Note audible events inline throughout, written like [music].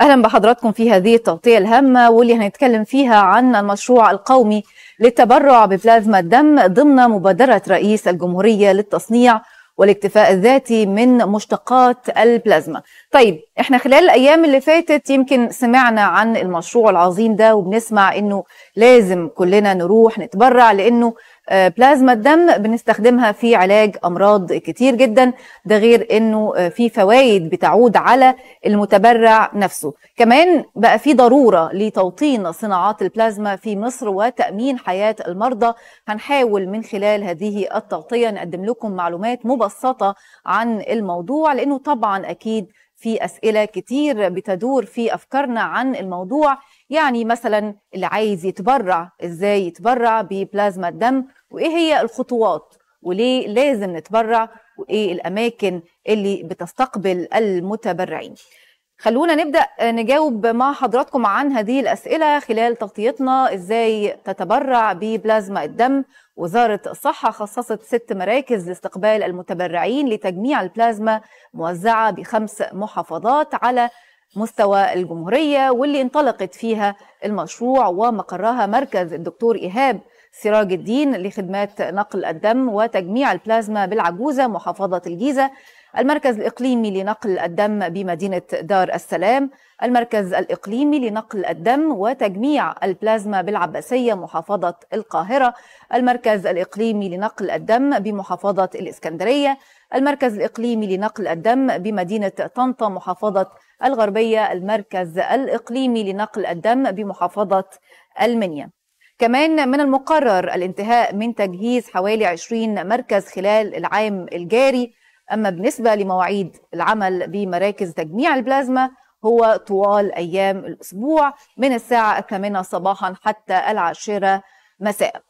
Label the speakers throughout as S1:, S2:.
S1: اهلا بحضراتكم في هذه التغطيه الهامه واللي هنتكلم فيها عن المشروع القومي للتبرع ببلازما الدم ضمن مبادره رئيس الجمهوريه للتصنيع والاكتفاء الذاتي من مشتقات البلازما. طيب احنا خلال الايام اللي فاتت يمكن سمعنا عن المشروع العظيم ده وبنسمع انه لازم كلنا نروح نتبرع لانه آه، بلازما الدم بنستخدمها في علاج امراض كتير جدا ده غير انه آه، في فوائد بتعود على المتبرع نفسه كمان بقى في ضروره لتوطين صناعات البلازما في مصر وتامين حياه المرضى هنحاول من خلال هذه التغطيه نقدم لكم معلومات مبسطه عن الموضوع لانه طبعا اكيد في اسئله كتير بتدور في افكارنا عن الموضوع يعني مثلا اللي عايز يتبرع ازاي يتبرع ببلازما الدم وايه هي الخطوات وليه لازم نتبرع وايه الاماكن اللي بتستقبل المتبرعين خلونا نبدا نجاوب مع حضراتكم عن هذه الاسئله خلال تغطيتنا ازاي تتبرع ببلازما الدم وزاره الصحه خصصت ست مراكز لاستقبال المتبرعين لتجميع البلازما موزعه بخمس محافظات على مستوى الجمهوريه واللي انطلقت فيها المشروع ومقرها مركز الدكتور ايهاب سراج الدين لخدمات نقل الدم وتجميع البلازما بالعجوزة محافظة الجيزة المركز الإقليمي لنقل الدم بمدينة دار السلام المركز الإقليمي لنقل الدم وتجميع البلازما بالعباسية محافظة القاهرة المركز الإقليمي لنقل الدم بمحافظة الإسكندرية المركز الإقليمي لنقل الدم بمدينة طنطا محافظة الغربية المركز الإقليمي لنقل الدم بمحافظة المنيا كمان من المقرر الانتهاء من تجهيز حوالي 20 مركز خلال العام الجاري أما بالنسبة لمواعيد العمل بمراكز تجميع البلازما هو طوال أيام الأسبوع من الساعة الثامنة صباحا حتى العاشرة مساء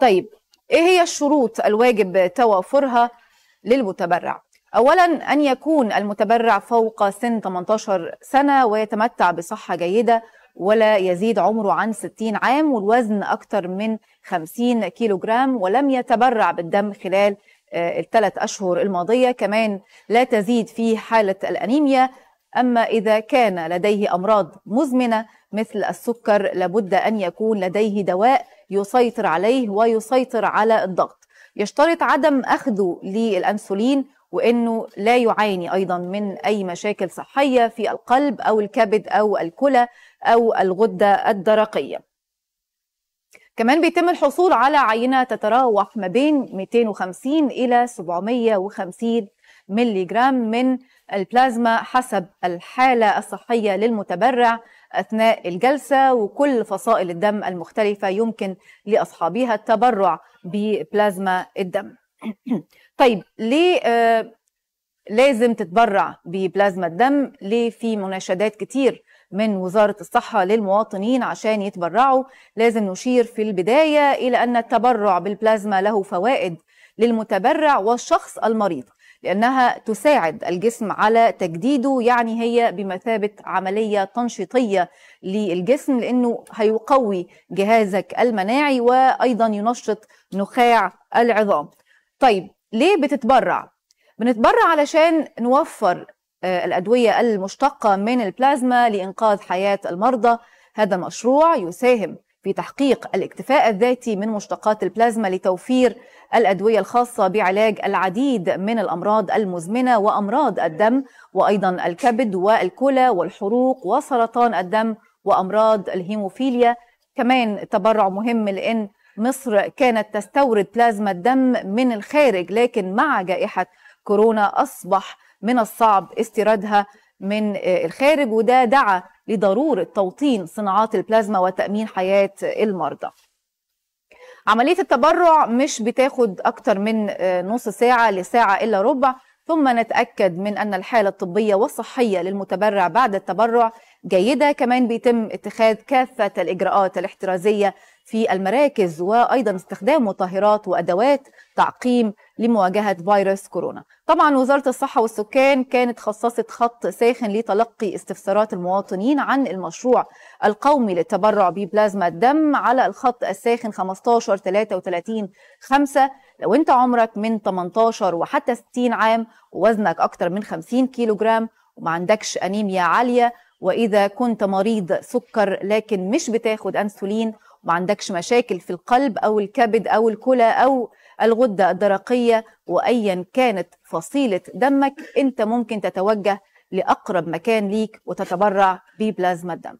S1: طيب إيه هي الشروط الواجب توافرها للمتبرع؟ أولا أن يكون المتبرع فوق سن 18 سنة ويتمتع بصحة جيدة ولا يزيد عمره عن 60 عام والوزن أكثر من 50 كيلو جرام ولم يتبرع بالدم خلال آه، الثلاث أشهر الماضية كمان لا تزيد في حالة الأنيميا أما إذا كان لديه أمراض مزمنة مثل السكر لابد أن يكون لديه دواء يسيطر عليه ويسيطر على الضغط يشترط عدم أخذه للأنسولين وانه لا يعاني ايضا من اي مشاكل صحيه في القلب او الكبد او الكلى او الغده الدرقيه كمان بيتم الحصول على عينه تتراوح ما بين 250 الى 750 ملي جرام من البلازما حسب الحاله الصحيه للمتبرع اثناء الجلسه وكل فصائل الدم المختلفه يمكن لاصحابها التبرع ببلازما الدم [clears throat] طيب ليه آه لازم تتبرع ببلازما الدم ليه في مناشدات كتير من وزارة الصحة للمواطنين عشان يتبرعوا لازم نشير في البداية إلى أن التبرع بالبلازما له فوائد للمتبرع والشخص المريض لأنها تساعد الجسم على تجديده يعني هي بمثابة عملية تنشيطية للجسم لأنه هيقوي جهازك المناعي وأيضا ينشط نخاع العظام طيب ليه بتتبرع؟ بنتبرع علشان نوفر آه، الأدوية المشتقة من البلازما لإنقاذ حياة المرضى هذا المشروع يساهم في تحقيق الاكتفاء الذاتي من مشتقات البلازما لتوفير الأدوية الخاصة بعلاج العديد من الأمراض المزمنة وأمراض الدم وأيضا الكبد والكلى والحروق وسرطان الدم وأمراض الهيموفيليا كمان تبرع مهم لأن مصر كانت تستورد بلازما الدم من الخارج لكن مع جائحة كورونا أصبح من الصعب استيرادها من آه، الخارج وده دعا لضرورة توطين صناعات البلازما وتأمين حياة المرضى عملية التبرع مش بتاخد أكتر من آه، نص ساعة لساعة إلا ربع ثم نتأكد من أن الحالة الطبية والصحية للمتبرع بعد التبرع جيدة كمان بيتم اتخاذ كافة الإجراءات الاحترازية في المراكز وايضا استخدام مطهرات وادوات تعقيم لمواجهه فيروس كورونا. طبعا وزاره الصحه والسكان كانت خصصت خط ساخن لتلقي استفسارات المواطنين عن المشروع القومي للتبرع ببلازما الدم على الخط الساخن 15 33 5 لو انت عمرك من 18 وحتى 60 عام ووزنك اكثر من 50 كيلوغرام وما عندكش انيميا عاليه واذا كنت مريض سكر لكن مش بتاخد انسولين ما عندكش مشاكل في القلب أو الكبد أو الكلى أو الغدة الدرقية وأيا كانت فصيلة دمك أنت ممكن تتوجه لأقرب مكان ليك وتتبرع ببلازما الدم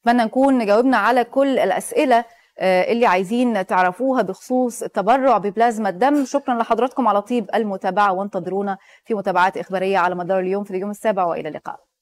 S1: أتمنى نكون جاوبنا على كل الأسئلة آه، اللي عايزين تعرفوها بخصوص التبرع ببلازما الدم شكرا لحضراتكم على طيب المتابعة وانتظرونا في متابعات إخبارية على مدار اليوم في اليوم السابع وإلى اللقاء